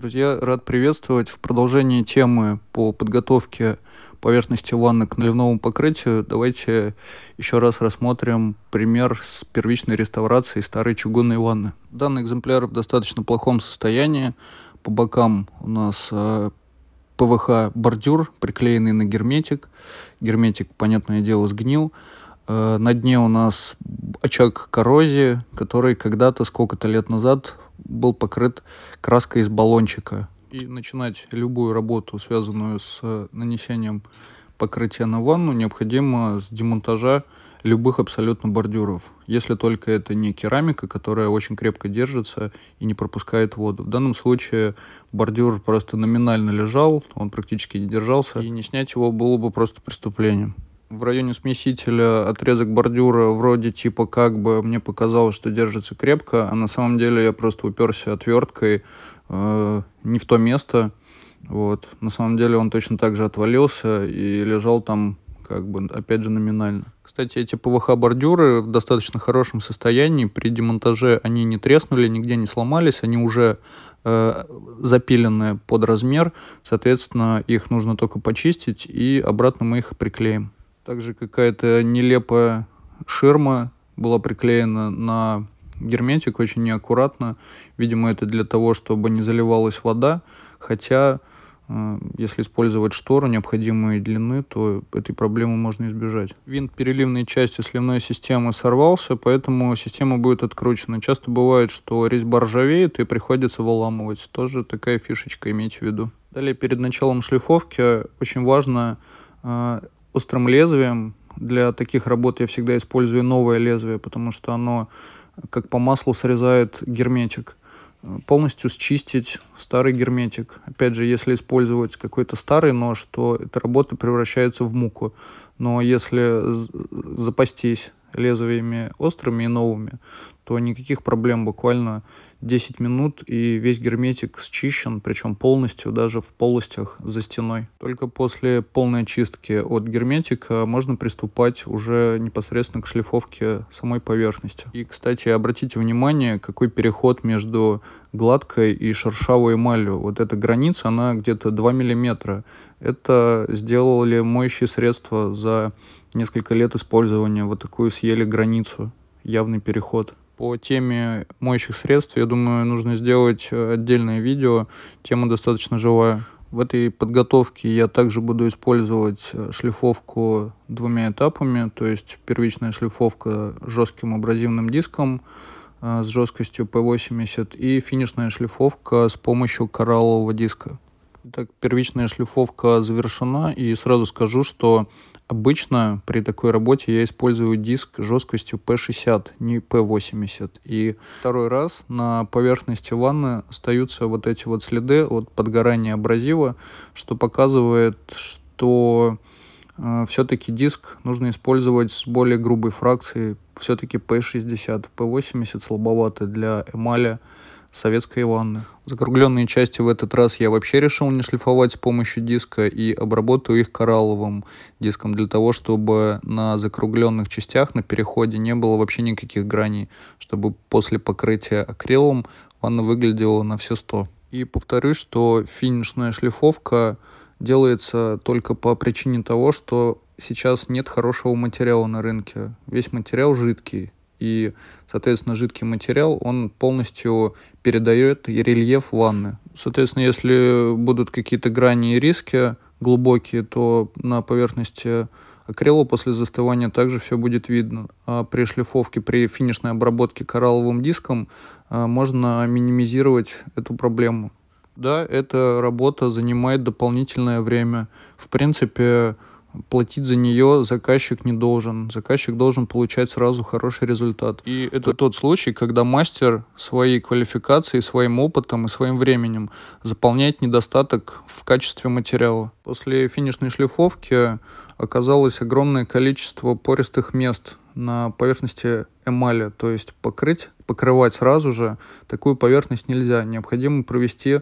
Друзья, рад приветствовать в продолжении темы по подготовке поверхности ванны к наливному покрытию. Давайте еще раз рассмотрим пример с первичной реставрацией старой чугунной ванны. Данный экземпляр в достаточно плохом состоянии. По бокам у нас э, ПВХ бордюр, приклеенный на герметик. Герметик, понятное дело, сгнил. Э, на дне у нас очаг коррозии, который когда-то, сколько-то лет назад, был покрыт краской из баллончика. И начинать любую работу, связанную с э, нанесением покрытия на ванну, необходимо с демонтажа любых абсолютно бордюров, если только это не керамика, которая очень крепко держится и не пропускает воду. В данном случае бордюр просто номинально лежал, он практически не держался, и не снять его было бы просто преступлением в районе смесителя отрезок бордюра вроде типа как бы мне показалось, что держится крепко, а на самом деле я просто уперся отверткой э, не в то место. Вот. На самом деле он точно так же отвалился и лежал там как бы, опять же, номинально. Кстати, эти ПВХ-бордюры в достаточно хорошем состоянии. При демонтаже они не треснули, нигде не сломались. Они уже э, запилены под размер. Соответственно, их нужно только почистить, и обратно мы их приклеим. Также какая-то нелепая ширма была приклеена на герметик очень неаккуратно. Видимо, это для того, чтобы не заливалась вода. Хотя, э, если использовать шторы необходимой длины, то этой проблемы можно избежать. Винт переливной части сливной системы сорвался, поэтому система будет откручена. Часто бывает, что резьба ржавеет и приходится выламывать. Тоже такая фишечка, имейте в виду. Далее, перед началом шлифовки очень важно э, острым лезвием. Для таких работ я всегда использую новое лезвие, потому что оно как по маслу срезает герметик. Полностью счистить старый герметик. Опять же, если использовать какой-то старый нож, то эта работа превращается в муку. Но если запастись лезвиями острыми и новыми, то никаких проблем, буквально 10 минут и весь герметик счищен, причем полностью, даже в полостях за стеной. Только после полной очистки от герметика можно приступать уже непосредственно к шлифовке самой поверхности. И, кстати, обратите внимание, какой переход между гладкой и шершавой эмалью. Вот эта граница, она где-то 2 миллиметра. Это сделали моющие средства за несколько лет использования. Вот такую съели границу, явный переход по теме моющих средств, я думаю, нужно сделать э, отдельное видео. Тема достаточно живая. В этой подготовке я также буду использовать э, шлифовку двумя этапами, то есть первичная шлифовка жестким абразивным диском э, с жесткостью P80 и финишная шлифовка с помощью кораллового диска. Так, первичная шлифовка завершена и сразу скажу, что Обычно при такой работе я использую диск жесткостью P60, не P80. И второй раз на поверхности ванны остаются вот эти вот следы от подгорания абразива, что показывает, что э, все-таки диск нужно использовать с более грубой фракцией, все-таки P60. P80 слабовато для эмали советской ванны. Закругленные части в этот раз я вообще решил не шлифовать с помощью диска и обработаю их коралловым диском для того, чтобы на закругленных частях на переходе не было вообще никаких граней, чтобы после покрытия акрилом ванна выглядела на все сто. И повторюсь, что финишная шлифовка делается только по причине того, что сейчас нет хорошего материала на рынке. Весь материал жидкий и, соответственно, жидкий материал, он полностью передает рельеф ванны. Соответственно, если будут какие-то грани и риски глубокие, то на поверхности акрила после застывания также все будет видно. А при шлифовке, при финишной обработке коралловым диском а, можно минимизировать эту проблему. Да, эта работа занимает дополнительное время. В принципе, платить за нее заказчик не должен. Заказчик должен получать сразу хороший результат. И это тот случай, когда мастер своей квалификацией, своим опытом и своим временем заполняет недостаток в качестве материала. После финишной шлифовки оказалось огромное количество пористых мест на поверхности эмали, то есть покрыть, покрывать сразу же такую поверхность нельзя. Необходимо провести,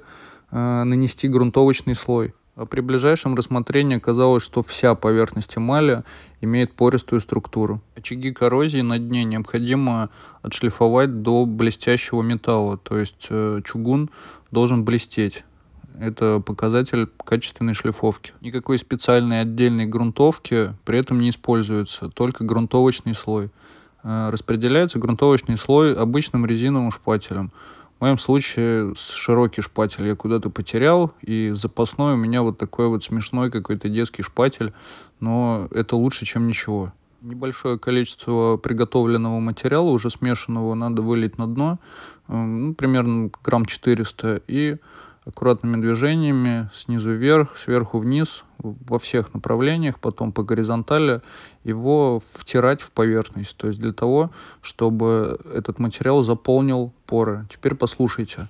э, нанести грунтовочный слой. А при ближайшем рассмотрении оказалось, что вся поверхность эмали имеет пористую структуру. Очаги коррозии на дне необходимо отшлифовать до блестящего металла, то есть э, чугун должен блестеть. Это показатель качественной шлифовки. Никакой специальной отдельной грунтовки при этом не используется, только грунтовочный слой. Э, распределяется грунтовочный слой обычным резиновым шпателем – в моем случае широкий шпатель я куда-то потерял, и запасной у меня вот такой вот смешной какой-то детский шпатель, но это лучше, чем ничего. Небольшое количество приготовленного материала, уже смешанного, надо вылить на дно, э, ну, примерно грамм 400, и аккуратными движениями снизу вверх, сверху вниз, во всех направлениях, потом по горизонтали его втирать в поверхность, то есть для того, чтобы этот материал заполнил поры. Теперь послушайте.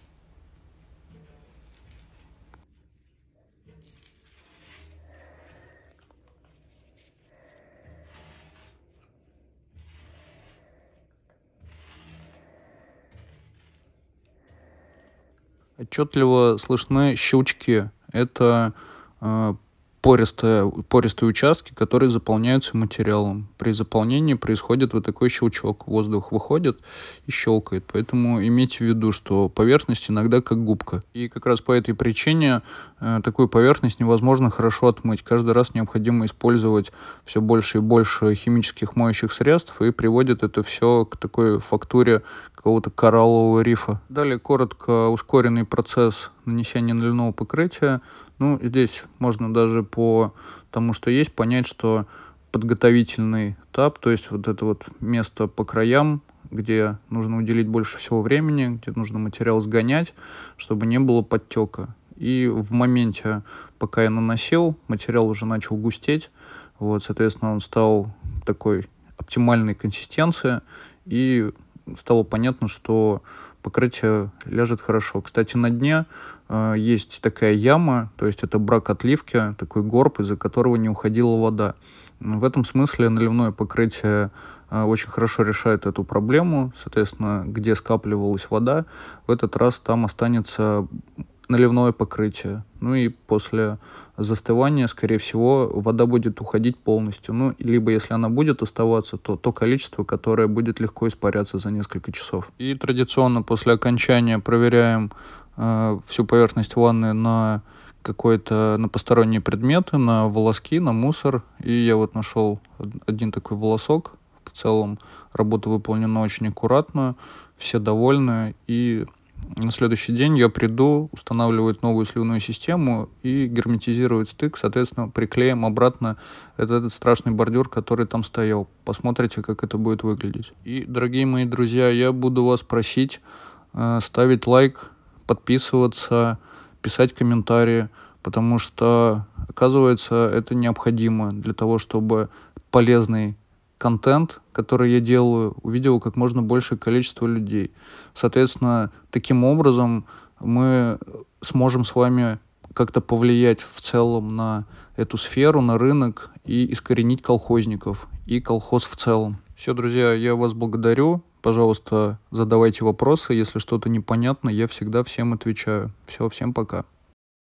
отчетливо слышны щучки. Это э, пористые, пористые участки, которые заполняются материалом. При заполнении происходит вот такой щелчок. Воздух выходит и щелкает. Поэтому имейте в виду, что поверхность иногда как губка. И как раз по этой причине э, такую поверхность невозможно хорошо отмыть. Каждый раз необходимо использовать все больше и больше химических моющих средств и приводит это все к такой фактуре какого-то кораллового рифа. Далее коротко ускоренный процесс нанесения наливного покрытия. Ну, здесь можно даже по тому, что есть, понять, что подготовительный этап, то есть вот это вот место по краям, где нужно уделить больше всего времени, где нужно материал сгонять, чтобы не было подтека. И в моменте, пока я наносил, материал уже начал густеть, вот, соответственно, он стал такой оптимальной консистенции, и стало понятно, что покрытие ляжет хорошо. Кстати, на дне э, есть такая яма, то есть это брак отливки, такой горб, из-за которого не уходила вода. В этом смысле наливное покрытие э, очень хорошо решает эту проблему. Соответственно, где скапливалась вода, в этот раз там останется наливное покрытие. Ну и после застывания, скорее всего, вода будет уходить полностью. Ну, либо если она будет оставаться, то то количество, которое будет легко испаряться за несколько часов. И традиционно после окончания проверяем э, всю поверхность ванны на какой-то на посторонние предметы, на волоски, на мусор. И я вот нашел один такой волосок. В целом работа выполнена очень аккуратно, все довольны и на следующий день я приду, устанавливают новую сливную систему и герметизируют стык, соответственно, приклеим обратно этот, этот страшный бордюр, который там стоял. Посмотрите, как это будет выглядеть. И, дорогие мои друзья, я буду вас просить э, ставить лайк, подписываться, писать комментарии, потому что, оказывается, это необходимо для того, чтобы полезный контент которые я делаю, увидело как можно большее количество людей. Соответственно, таким образом мы сможем с вами как-то повлиять в целом на эту сферу, на рынок и искоренить колхозников и колхоз в целом. Все, друзья, я вас благодарю. Пожалуйста, задавайте вопросы. Если что-то непонятно, я всегда всем отвечаю. Все, всем пока.